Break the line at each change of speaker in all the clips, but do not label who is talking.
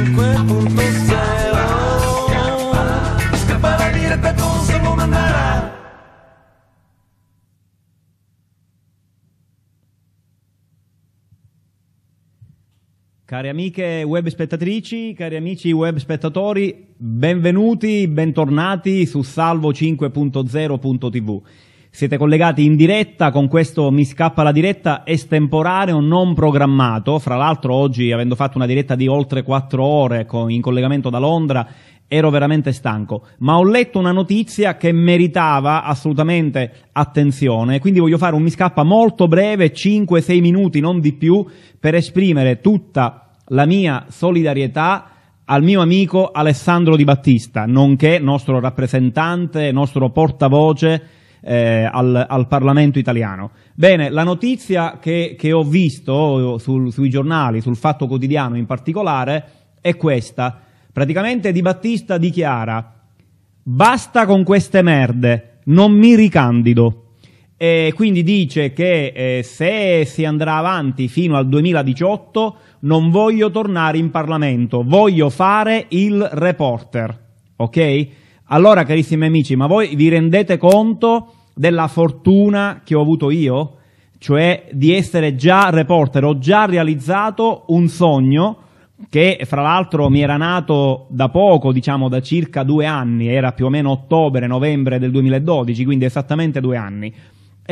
105.6 Scappa la diretta con Salvo Mandara Cari amiche web spettatrici, cari amici web spettatori, benvenuti, bentornati su Salvo 5.0.tv. Siete collegati in diretta con questo Mi scappa la diretta estemporaneo non programmato. Fra l'altro oggi, avendo fatto una diretta di oltre 4 ore in collegamento da Londra, ero veramente stanco. Ma ho letto una notizia che meritava assolutamente attenzione. Quindi voglio fare un Mi scappa molto breve, 5-6 minuti, non di più, per esprimere tutta la mia solidarietà al mio amico Alessandro Di Battista, nonché nostro rappresentante, nostro portavoce eh, al, al, Parlamento italiano. Bene, la notizia che, che ho visto sul, sui giornali, sul Fatto Quotidiano in particolare, è questa. Praticamente Di Battista dichiara basta con queste merde, non mi ricandido. E quindi dice che eh, se si andrà avanti fino al 2018 non voglio tornare in Parlamento, voglio fare il reporter. Ok? Allora, carissimi amici, ma voi vi rendete conto della fortuna che ho avuto io? Cioè di essere già reporter, ho già realizzato un sogno che fra l'altro mi era nato da poco, diciamo da circa due anni, era più o meno ottobre, novembre del 2012, quindi esattamente due anni.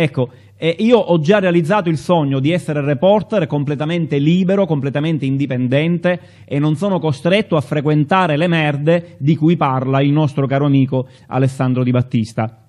Ecco, eh, io ho già realizzato il sogno di essere reporter completamente libero, completamente indipendente e non sono costretto a frequentare le merde di cui parla il nostro caro amico Alessandro Di Battista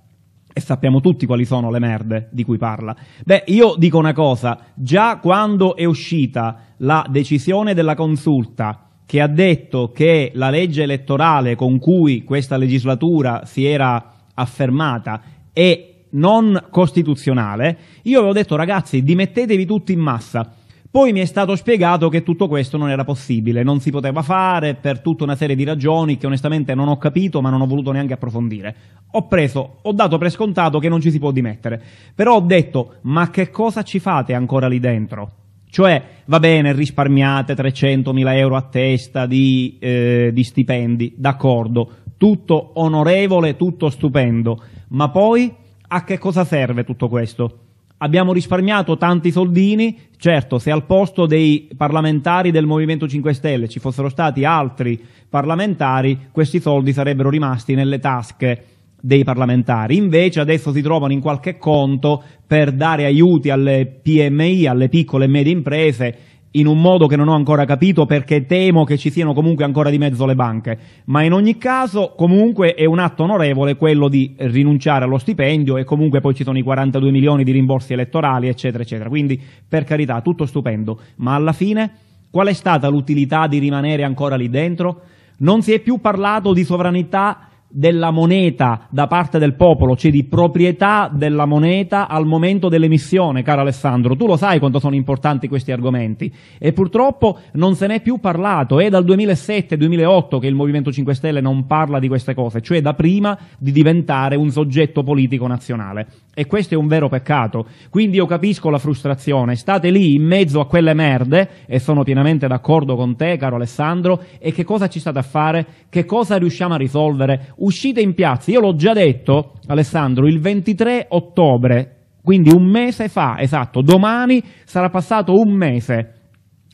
e sappiamo tutti quali sono le merde di cui parla. Beh, io dico una cosa, già quando è uscita la decisione della consulta che ha detto che la legge elettorale con cui questa legislatura si era affermata è non costituzionale, io avevo detto ragazzi dimettetevi tutti in massa. Poi mi è stato spiegato che tutto questo non era possibile, non si poteva fare per tutta una serie di ragioni che onestamente non ho capito ma non ho voluto neanche approfondire. Ho preso, ho dato per scontato che non ci si può dimettere, però ho detto ma che cosa ci fate ancora lì dentro? Cioè, va bene, risparmiate 300.000 euro a testa di, eh, di stipendi, d'accordo, tutto onorevole, tutto stupendo, ma poi a che cosa serve tutto questo? Abbiamo risparmiato tanti soldini, certo se al posto dei parlamentari del Movimento 5 Stelle ci fossero stati altri parlamentari, questi soldi sarebbero rimasti nelle tasche dei parlamentari. Invece adesso si trovano in qualche conto per dare aiuti alle PMI, alle piccole e medie imprese, in un modo che non ho ancora capito perché temo che ci siano comunque ancora di mezzo le banche, ma in ogni caso comunque è un atto onorevole quello di rinunciare allo stipendio e comunque poi ci sono i 42 milioni di rimborsi elettorali eccetera eccetera, quindi per carità tutto stupendo, ma alla fine qual è stata l'utilità di rimanere ancora lì dentro? Non si è più parlato di sovranità della moneta da parte del popolo, cioè di proprietà della moneta al momento dell'emissione, caro Alessandro. Tu lo sai quanto sono importanti questi argomenti e purtroppo non se n'è più parlato. È dal 2007-2008 che il Movimento 5 Stelle non parla di queste cose, cioè da prima di diventare un soggetto politico nazionale. E questo è un vero peccato. Quindi io capisco la frustrazione. State lì in mezzo a quelle merde, e sono pienamente d'accordo con te, caro Alessandro, e che cosa ci state a fare? Che cosa riusciamo a risolvere? uscite in piazza. Io l'ho già detto, Alessandro, il 23 ottobre, quindi un mese fa, esatto, domani sarà passato un mese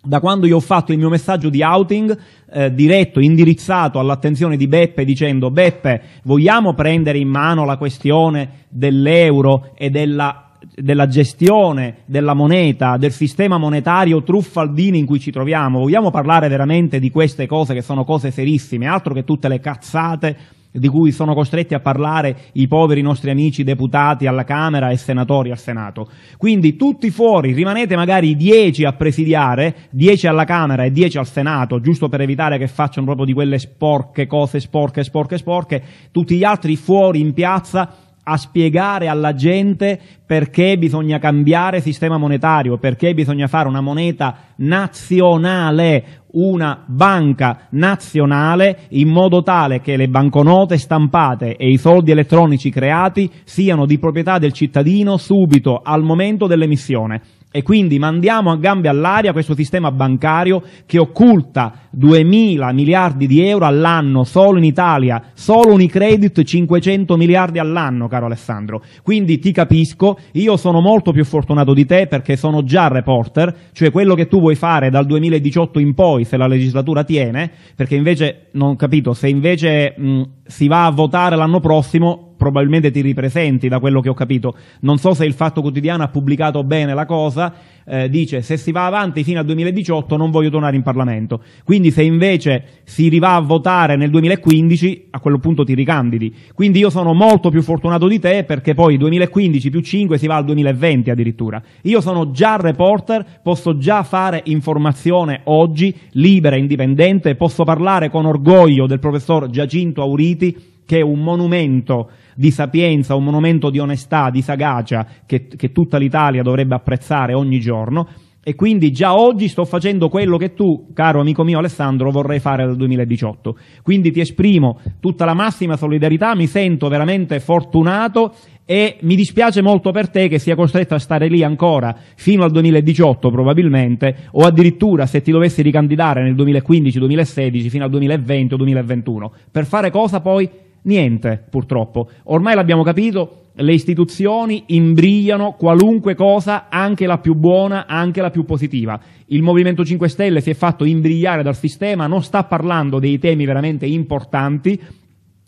da quando io ho fatto il mio messaggio di outing eh, diretto, indirizzato all'attenzione di Beppe dicendo Beppe vogliamo prendere in mano la questione dell'euro e della, della gestione della moneta, del sistema monetario truffaldini in cui ci troviamo, vogliamo parlare veramente di queste cose che sono cose serissime, altro che tutte le cazzate di cui sono costretti a parlare i poveri nostri amici deputati alla Camera e senatori al Senato. Quindi tutti fuori, rimanete magari 10 a presidiare, 10 alla Camera e 10 al Senato, giusto per evitare che facciano proprio di quelle sporche cose, sporche, sporche, sporche, tutti gli altri fuori in piazza a spiegare alla gente perché bisogna cambiare sistema monetario, perché bisogna fare una moneta nazionale, una banca nazionale in modo tale che le banconote stampate e i soldi elettronici creati siano di proprietà del cittadino subito al momento dell'emissione. E quindi mandiamo a gambe all'aria questo sistema bancario che occulta 2.000 miliardi di euro all'anno solo in Italia, solo Unicredit 500 miliardi all'anno, caro Alessandro. Quindi ti capisco, io sono molto più fortunato di te perché sono già reporter, cioè quello che tu vuoi vuoi fare dal 2018 in poi, se la legislatura tiene, perché invece, non ho capito, se invece mh, si va a votare l'anno prossimo, probabilmente ti ripresenti da quello che ho capito. Non so se il Fatto Quotidiano ha pubblicato bene la cosa eh, dice se si va avanti fino al 2018 non voglio tornare in Parlamento. Quindi se invece si rivà a votare nel 2015, a quel punto ti ricandidi. Quindi io sono molto più fortunato di te perché poi 2015 più 5 si va al 2020 addirittura. Io sono già reporter, posso già fare informazione oggi, libera, indipendente, posso parlare con orgoglio del professor Giacinto Auriti che è un monumento di sapienza, un monumento di onestà, di sagacia che, che tutta l'Italia dovrebbe apprezzare ogni giorno e quindi già oggi sto facendo quello che tu, caro amico mio Alessandro, vorrei fare dal 2018. Quindi ti esprimo tutta la massima solidarietà, mi sento veramente fortunato e mi dispiace molto per te che sia costretto a stare lì ancora fino al 2018 probabilmente o addirittura se ti dovessi ricandidare nel 2015-2016 fino al 2020 2021. Per fare cosa poi? Niente, purtroppo. Ormai l'abbiamo capito, le istituzioni imbrigliano qualunque cosa, anche la più buona, anche la più positiva. Il Movimento 5 Stelle si è fatto imbrigliare dal sistema, non sta parlando dei temi veramente importanti,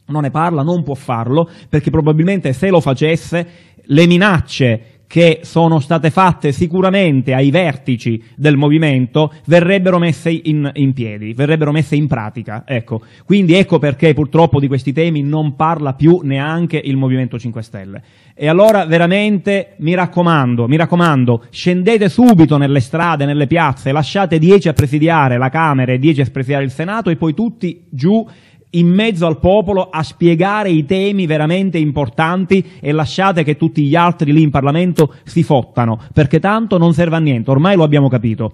non ne parla, non può farlo, perché probabilmente se lo facesse le minacce che sono state fatte sicuramente ai vertici del movimento verrebbero messe in, in piedi, verrebbero messe in pratica. Ecco. Quindi ecco perché purtroppo di questi temi non parla più neanche il Movimento 5 Stelle. E allora veramente mi raccomando, mi raccomando, scendete subito nelle strade, nelle piazze, lasciate 10 a presidiare la Camera e 10 a presidiare il Senato e poi tutti giù in mezzo al popolo a spiegare i temi veramente importanti e lasciate che tutti gli altri lì in Parlamento si fottano, perché tanto non serve a niente, ormai lo abbiamo capito.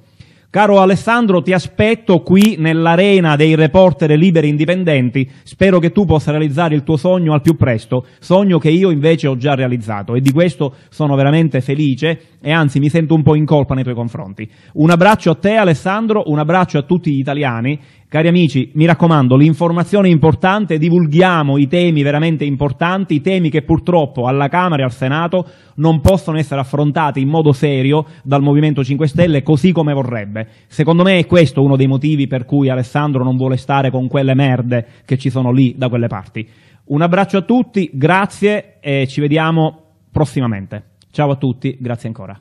Caro Alessandro, ti aspetto qui nell'arena dei reporter liberi indipendenti. Spero che tu possa realizzare il tuo sogno al più presto, sogno che io invece ho già realizzato e di questo sono veramente felice e anzi mi sento un po' in colpa nei tuoi confronti. Un abbraccio a te Alessandro, un abbraccio a tutti gli italiani Cari amici, mi raccomando, l'informazione è importante, divulghiamo i temi veramente importanti, i temi che purtroppo alla Camera e al Senato non possono essere affrontati in modo serio dal Movimento 5 Stelle così come vorrebbe. Secondo me è questo uno dei motivi per cui Alessandro non vuole stare con quelle merde che ci sono lì da quelle parti. Un abbraccio a tutti, grazie e ci vediamo prossimamente. Ciao a tutti, grazie ancora.